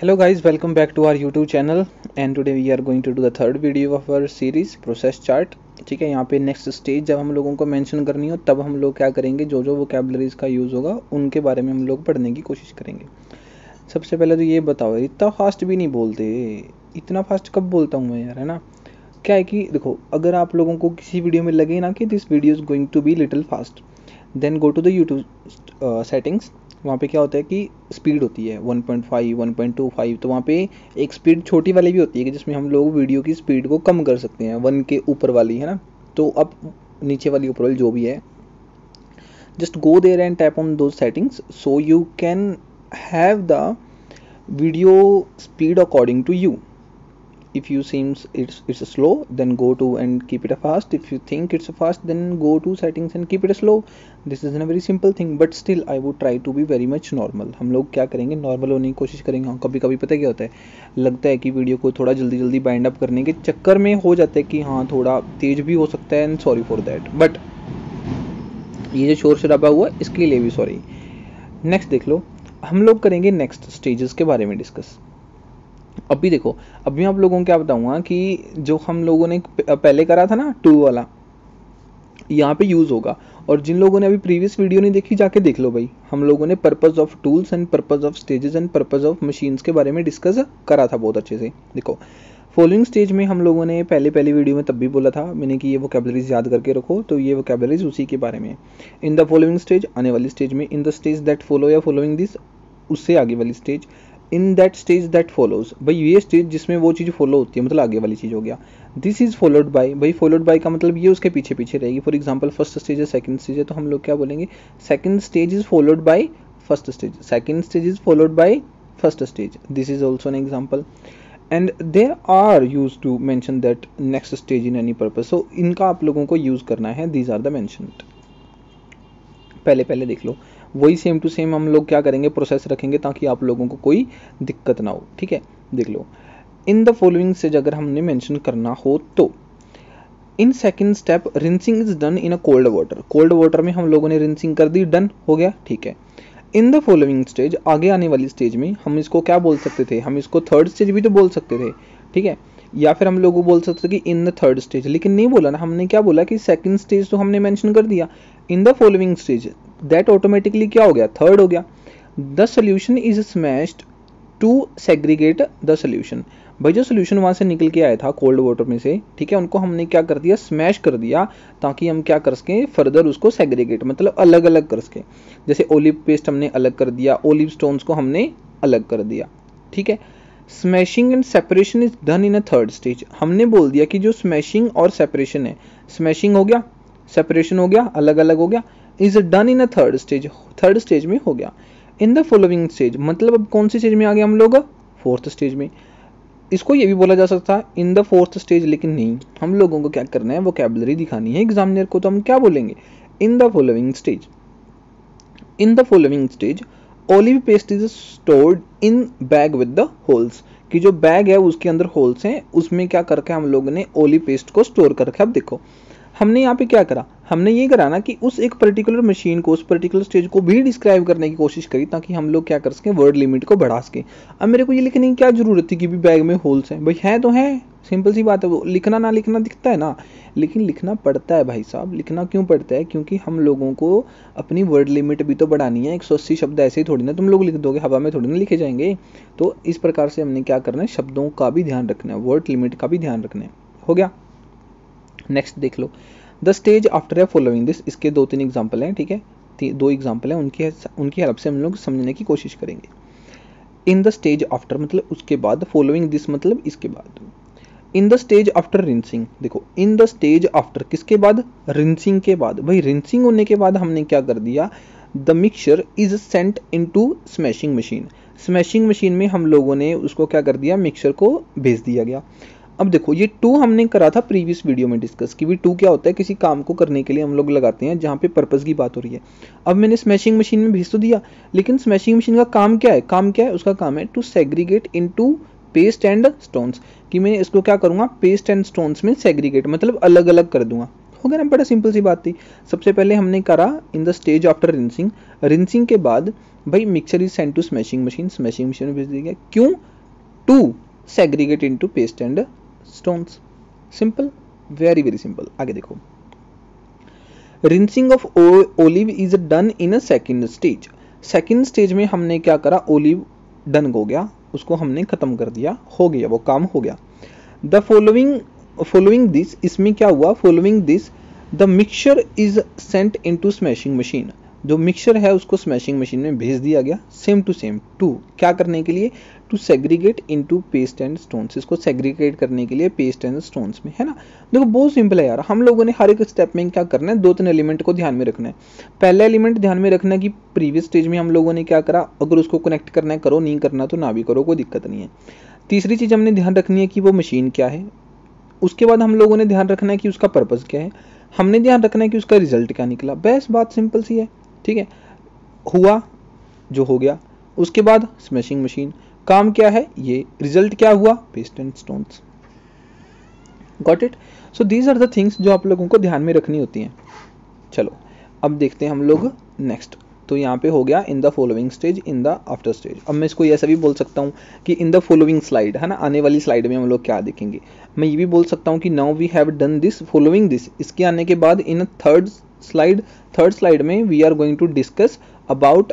hello guys welcome back to our youtube channel and today we are going to do the third video of our series process chart ठीक है यहाँ पे next stage जब हम लोगों को mention करनी हो तब हम लोग क्या करेंगे जो जो वोकेबलरीज का यूज़ होगा उनके बारे में हम लोग पढ़ने की कोशिश करेंगे सबसे पहले तो ये बताओ इतना फास्ट भी नहीं बोलते इतना फास्ट कब बोलता हूँ मैं यार है ना क्या है कि देखो अगर आप लोगों को किसी वीडियो में लगे ना कि this video is going to be little fast then go to the YouTube settings वहाँ पे क्या होता है कि स्पीड होती है 1.5 1.25 तो वहाँ पे एक स्पीड छोटी वाली भी होती है कि जिसमें हम लोग वीडियो की स्पीड को कम कर सकते हैं वन के ऊपर वाली है ना तो अब नीचे वाली ऊपर वाली जो भी है just go there and tap on the settings so you can have the video speed according to you if you seems it's it's slow then go to and keep it a fast if you think it's a fast then go to settings and keep it a slow this is a very simple thing but still I would try to be very much normal हम लोग क्या करेंगे normal होने की कोशिश करेंगे हाँ kabhi कभी पता kya hota hai lagta hai ki video ko thoda jaldi jaldi bind up karne ke chakkar mein ho jata hai ki ha thoda tez bhi ho sakta hai and sorry for that but ये जो शोर शराबा हुआ इसके लिए भी sorry next देख लो हम लोग करेंगे नेक्स्ट स्टेजेस के बारे में डिस्कस अभी देखो अभी आप लोगों को क्या बताऊंगा कि जो हम लोगों ने पहले करा था ना टू वाला यहाँ पे यूज़ होगा और जिन लोगों ने अभी प्रीवियस वीडियो नहीं देखी जाके देख लो भाई हम लोगों ने purpose of tools and purpose of stages and purpose of machines के बारे में डिस्कस करा था बहुत अच्छे से देखो फॉलोइंग स्टेज में हम लोगों ने पहले पहले वीडियो में तब भी बोला था मैंने कि ये वोकेबलरीज याद करके रखो तो ये वोकेबलरीज उसी के बारे में इन द फॉलोइंग स्टेज आने वाली स्टेज में in the stage that follow या फॉलोइंग दिस उससे आगे वाली stage in that stage that follows भाई ये स्टेज जिसमें वो चीज़ फॉलो होती है मतलब आगे वाली चीज़ हो गया दिस इज़ फॉलोड बाई भाई फॉलोड बाई का मतलब ये उसके पीछे पीछे रहेगी फॉर एग्जाम्पल फर्स्ट स्टेज है सेकंड स्टेज है तो हम लोग क्या बोलेंगे second stage is followed by first stage second stage is followed by first stage this is also an example and they are use to mention that next stage in any purpose so इनका आप लोगों को use करना है these are the mentioned पहले पहले देख लो वही सेम टू सेम हम लोग क्या करेंगे प्रोसेस रखेंगे ताकि आप लोगों को कोई दिक्कत ना हो ठीक है देख लो इन द फॉलोइंग से अगर हमने मेंशन करना हो तो in second step rinsing is done in a cold water cold water में हम लोगों ने रिंसिंग कर दी डन हो गया ठीक है इन द फॉलोइंग स्टेज आगे आने वाली स्टेज में हम इसको क्या बोल सकते थे हम इसको थर्ड स्टेज भी तो बोल सकते थे ठीक है या फिर हम लोग बोल सकते कि इन द थर्ड स्टेज लेकिन नहीं बोला ना हमने क्या बोला कि सेकंड स्टेज तो हमने मेंशन कर दिया in the following stage that automatically क्या हो गया थर्ड हो गया the solution is smashed to segregate the solution भाई जो सोल्यूशन वहाँ से निकल के आया था कोल्ड वाटर में से ठीक है उनको हमने क्या कर दिया स्मैश कर दिया ताकि हम क्या कर सकें फर्दर उसको सेग्रीगेट मतलब अलग अलग कर सकें जैसे ओलिव पेस्ट हमने अलग कर दिया ओलिव स्टोन्स को हमने अलग कर दिया ठीक है smashing and separation is done in a third stage हमने बोल दिया कि जो स्मैशिंग और सेपरेशन है स्मैशिंग हो गया सेपरेशन हो गया अलग अलग हो गया is done in a third stage third stage में हो गया इन द फॉलोइंग स्टेज मतलब अब कौन सी स्टेज में आ गया हम लोग फोर्थ स्टेज में इसको ये भी बोला जा सकता है इन द फोर्थ स्टेज लेकिन नहीं हम लोगों को क्या करना है वो कैबलरी दिखानी है एग्जामिनर को तो हम क्या बोलेंगे in the following stage in the following stage olive paste is stored in bag with the holes कि जो बैग है उसके अंदर होल्स हैं उसमें क्या करके हम लोगों ने ओलिव पेस्ट को स्टोर करके अब देखो हमने यहाँ पे क्या करा हमने ये करा ना कि उस एक पर्टिकुलर मशीन को उस पर्टिकुलर स्टेज को भी डिस्क्राइब करने की कोशिश करी ताकि हम लोग क्या कर सकें वर्ड लिमिट को बढ़ा सकें अब मेरे को ये लिखने की क्या जरूरत थी कि भी बैग में होल्स हैं भाई हैं तो हैं सिंपल सी बात है वो लिखना ना लिखना दिखता है ना लेकिन लिखना पड़ता है भाई साहब लिखना क्यों पड़ता है क्योंकि हम लोगों को अपनी वर्ड लिमिट भी तो बढ़ानी है एक सौ अस्सी शब्द ऐसे ही थोड़ी ना तुम लोग लिख दोगे हवा में थोड़ी ना लिखे जाएंगे तो इस प्रकार से हमने क्या करना है शब्दों का भी ध्यान रखना है वर्ड लिमिट का भी ध्यान रखना है हो गया नेक्स्ट देख लो द स्टेज आफ्टर है फॉलोइंग दिस इसके दो तीन एग्जाम्पल हैं ठीक है दो एग्जाम्पल हैं उनकी उनकी हेल्प से हम लोग समझने की कोशिश करेंगे इन द स्टेज आफ्टर मतलब उसके बाद फॉलोइंग दिस मतलब इसके बाद in the stage after rinsing देखो इन द स्टेज आफ्टर किसके बाद रिंसिंग के बाद भाई रिंसिंग होने के बाद हमने क्या कर दिया the mixture is sent in to smashing machine smashing machine में हम लोगों ने उसको क्या कर दिया मिक्सचर को भेज दिया गया अब देखो ये टू हमने करा था प्रीवियस वीडियो में डिस्कस कि भी टू क्या होता है किसी काम को करने के लिए हम लोग लगाते हैं जहाँ पे पर्पज़ की बात हो रही है अब मैंने स्मैशिंग मशीन में भेज तो दिया लेकिन स्मैशिंग मशीन का काम क्या है काम क्या है उसका काम है to segregate in to paste and stones कि मैं इसको क्या करूँगा पेस्ट एंड स्टोन्स में सेग्रीगेट मतलब अलग अलग कर दूंगा हो गया ना बड़ा सिंपल सी बात थी सबसे पहले हमने करा in the stage after rinsing rinsing के बाद भाई mixer is sent to smashing machine smashing machine में भेज दिया गया क्यों to segregate in to paste and stones simple very very simple आगे देखो rinsing of olive is done in a second stage second stage में हमने क्या करा ओलिव डन हो गया उसको हमने ख़त्म कर दिया हो गया वो काम हो गया द फॉलोइंग फॉलोइंग दिस इसमें क्या हुआ following this the mixture is sent into smashing machine जो मिक्सर है उसको स्मैशिंग मशीन में भेज दिया गया सेम टू सेम टू क्या करने के लिए to segregate in to paste and stones इसको सेग्रीगेट करने के लिए पेस्ट एंड स्टोन्स में है ना देखो बहुत सिंपल है यार हम लोगों ने हर एक स्टेप में क्या करना है दो तीन एलिमेंट को ध्यान में रखना है पहला एलिमेंट ध्यान में रखना है कि प्रीवियस स्टेज में हम लोगों ने क्या करा अगर उसको कनेक्ट करना है करो नहीं करना तो ना भी करो कोई दिक्कत नहीं है तीसरी चीज़ हमने ध्यान रखनी है कि वो मशीन क्या है उसके बाद हम लोगों ने ध्यान रखना है कि उसका पर्पज़ क्या है हमने ध्यान रखना है कि उसका रिजल्ट क्या निकला बेस्ट बात सिंपल सी है ठीक है हुआ जो हो गया उसके बाद स्मैशिंग मशीन काम क्या है ये रिजल्ट क्या हुआ paste and stones got it so these are the things जो आप लोगों को ध्यान में रखनी होती हैं चलो अब देखते हैं हम लोग नेक्स्ट तो यहाँ पे हो गया in the following stage in the after stage अब मैं इसको ऐसा भी बोल सकता हूँ कि इन द फॉलोइंग स्लाइड है ना आने वाली स्लाइड में हम लोग क्या देखेंगे मैं ये भी बोल सकता हूँ कि now we have done this following this इसके आने के बाद in third slide third slide में we are going to discuss about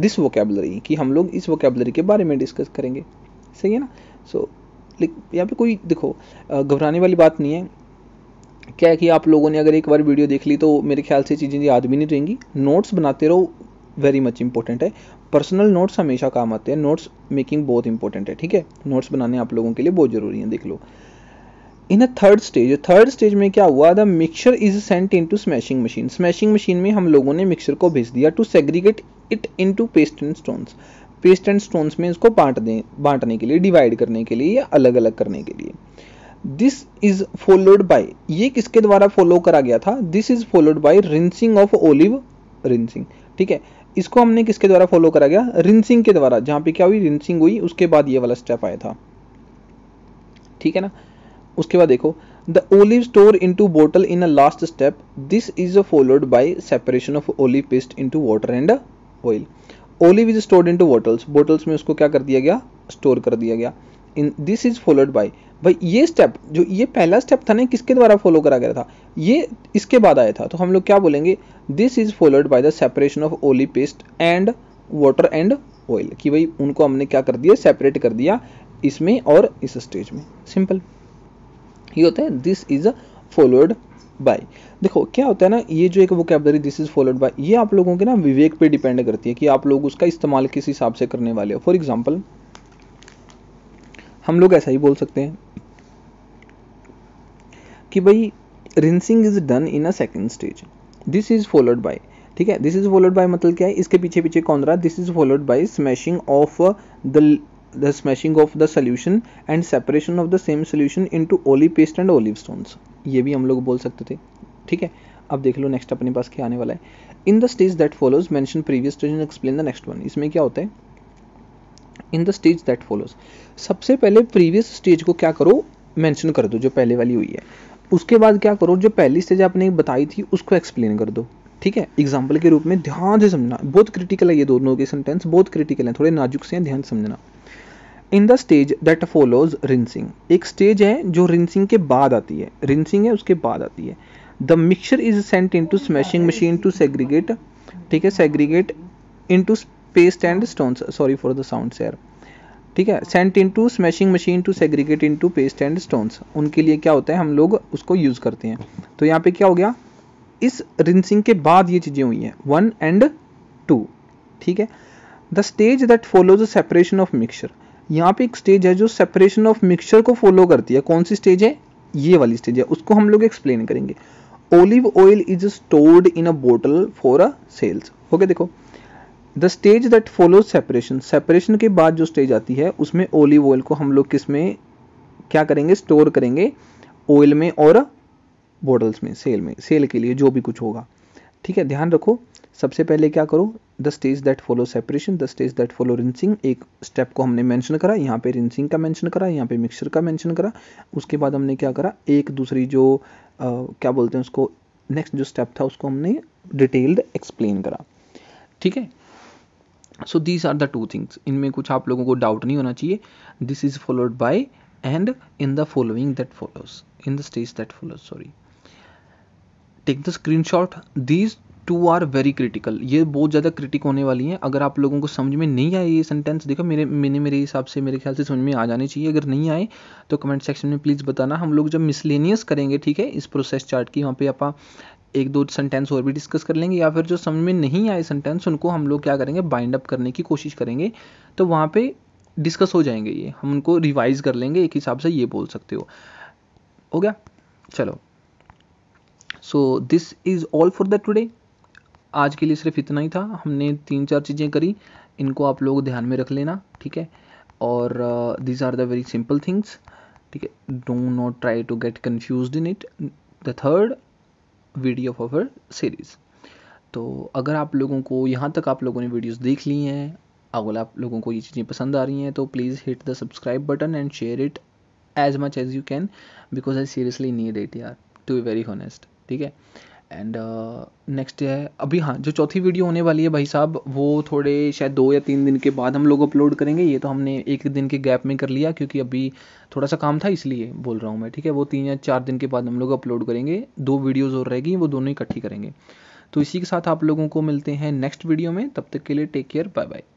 this vocabulary कि हम लोग इस वोकेबलरी के बारे में डिस्कस करेंगे सही है ना सो so, यहाँ पे कोई देखो घबराने वाली बात नहीं है क्या है कि आप लोगों ने अगर एक बार वीडियो देख ली तो मेरे ख्याल से चीज़ें याद भी नहीं रहेंगी नोट्स बनाते रहो वेरी मच इंपॉर्टेंट है पर्सनल नोट्स हमेशा काम आते हैं नोट्स मेकिंग बहुत इंपॉर्टेंट है ठीक है नोट्स बनाने आप लोगों के लिए बहुत ज़रूरी है देख लो in a third stage third stage में क्या हुआ the mixer is sent in to smashing machine smashing machine में हम लोगों ने मिक्सर को भेज दिया to segregate it in to paste and stones paste and stones में इसको बांट दें बांटने के लिए डिवाइड करने के लिए या अलग अलग करने के लिए दिस इज फॉलोड बाय ये किसके द्वारा फॉलो करा गया था this is followed by rinsing of olive rinsing ठीक है इसको हमने किसके द्वारा फॉलो करा गया रिंसिंग के द्वारा जहां पे क्या हुई रिंसिंग हुई उसके बाद ये वाला स्टेप आया था ठीक है ना उसके बाद देखो the olive store in to bottle in a last step this is followed by separation of olive paste in to water and oil olive is stored in to bottles bottles में उसको क्या कर दिया गया स्टोर कर दिया गया in this is followed by भाई ये स्टेप जो ये पहला स्टेप था ना किसके द्वारा फॉलो करा गया था ये इसके बाद आया था तो हम लोग क्या बोलेंगे this is followed by the separation of olive paste and water and oil कि भाई उनको हमने क्या कर दिया सेपरेट कर दिया इसमें और इस स्टेज में सिंपल ये होता है this is a followed by देखो क्या होता है ना ये जो एक vocabulary this is followed by ये आप लोगों के ना विवेक पे डिपेंड करती है कि आप लोग उसका इस्तेमाल किस हिसाब से करने वाले हो फॉर एग्जाम्पल हम लोग ऐसा ही बोल सकते हैं कि भाई rinsing is done in a second stage this is followed by ठीक है दिस इज फॉलोड बाय मतलब क्या है इसके पीछे पीछे कौन रहा this is followed by smashing of the the smashing of the solution and separation of the same solution into olive paste and olive stones. ये भी हम लोग बोल सकते थे ठीक है अब देख लो नेक्स्ट अपने पास क्या आने वाला है in the stage that follows mention previous stage explain the next one इसमें क्या होता है in the stage that follows सबसे पहले प्रीवियस स्टेज को क्या करो मेंशन कर दो जो पहले वाली हुई है उसके बाद क्या करो जो पहली स्टेज आपने बताई थी उसको एक्सप्लेन कर दो ठीक है एग्जाम्पल के रूप में ध्यान से समझना बहुत क्रिटिकल है ये दोनों के सेंटेंस बहुत क्रिटिकल है थोड़े नाजुक से हैं ध्यान समझना in the stage that follows rinsing एक स्टेज है जो रिंसिंग के बाद आती है रिंसिंग है उसके बाद आती है the mixture is sent in to smashing machine to segregate ठीक है segregate in to paste and stones sorry for the sound sayer ठीक है sent in to smashing machine to segregate in to paste and stones उनके लिए क्या होता है हम लोग उसको यूज़ करते हैं तो यहाँ पे क्या हो गया इस रिंसिंग के बाद ये चीज़ें हुई हैं वन एंड टू ठीक है the stage that follows separation of mixture यहाँ पे एक स्टेज है जो सेपरेशन ऑफ मिक्सचर को फॉलो करती है कौन सी स्टेज है ये वाली स्टेज है उसको हम लोग एक्सप्लेन करेंगे olive oil is stored in a bottle for a sales okay देखो the stage that follow separation separation के बाद जो स्टेज आती है उसमें ओलिव ऑयल को हम लोग किस में क्या करेंगे स्टोर करेंगे ऑयल में और बॉटल्स में सेल में सेल के लिए जो भी कुछ होगा ठीक है ध्यान रखो सबसे पहले क्या करो the stage that follow separation the stage that follow rinsing एक स्टेप को हमने मेंशन करा यहाँ पे रिंसिंग का मेंशन करा यहाँ पे मिक्सचर का मेंशन करा उसके बाद हमने क्या करा एक दूसरी जो आ, क्या बोलते हैं उसको नेक्स्ट जो स्टेप था उसको हमने डिटेल्ड एक्सप्लेन करा ठीक है so these are the two things इनमें कुछ आप लोगों को डाउट नहीं होना चाहिए this is followed by and in the following that follows in the stage that follows sorry take the screenshot these two are very critical ये बहुत ज़्यादा क्रिटिक होने वाली हैं अगर आप लोगों को समझ में नहीं आए ये सेंटेंस देखो मेरे मैंने मेरे हिसाब से मेरे ख्याल से समझ में आ जाने चाहिए अगर नहीं आए तो कमेंट सेक्शन में प्लीज़ बताना हम लोग जब मिसलेनियस करेंगे ठीक है इस प्रोसेस चार्ट की वहाँ पे आप एक दो सेंटेंस और भी डिस्कस कर लेंगे या फिर जो समझ में नहीं आए सेंटेंस उनको हम लोग क्या करेंगे बाइंड अप करने की कोशिश करेंगे तो वहाँ पर डिस्कस हो जाएंगे ये हम उनको रिवाइज कर लेंगे एक हिसाब से ये बोल सकते हो हो गया चलो so this is all for the today आज के लिए सिर्फ इतना ही था हमने तीन चार चीज़ें करी इनको आप लोग ध्यान में रख लेना ठीक है और these are the very simple things ठीक है do not try to get confuse in it the third video of our series तो अगर आप लोगों को यहाँ तक आप लोगों ने वीडियोस देख ली हैं अगर आप लोगों को ये चीज़ें पसंद आ रही हैं तो please hit the subscribe button and share it as much as you can because I seriously need it यार टू बी वेरी होनेस्ट ठीक है एंड नेक्स्ट uh, है अभी हाँ जो चौथी वीडियो होने वाली है भाई साहब वो थोड़े शायद दो या तीन दिन के बाद हम लोग अपलोड करेंगे ये तो हमने एक दिन के गैप में कर लिया क्योंकि अभी थोड़ा सा काम था इसलिए बोल रहा हूँ मैं ठीक है वो तीन या चार दिन के बाद हम लोग अपलोड करेंगे दो वीडियोज़ और रहेगी वो दोनों इकट्ठी करेंगे तो इसी के साथ आप लोगों को मिलते हैं नेक्स्ट वीडियो में तब तक के लिए टेक केयर बाय बाय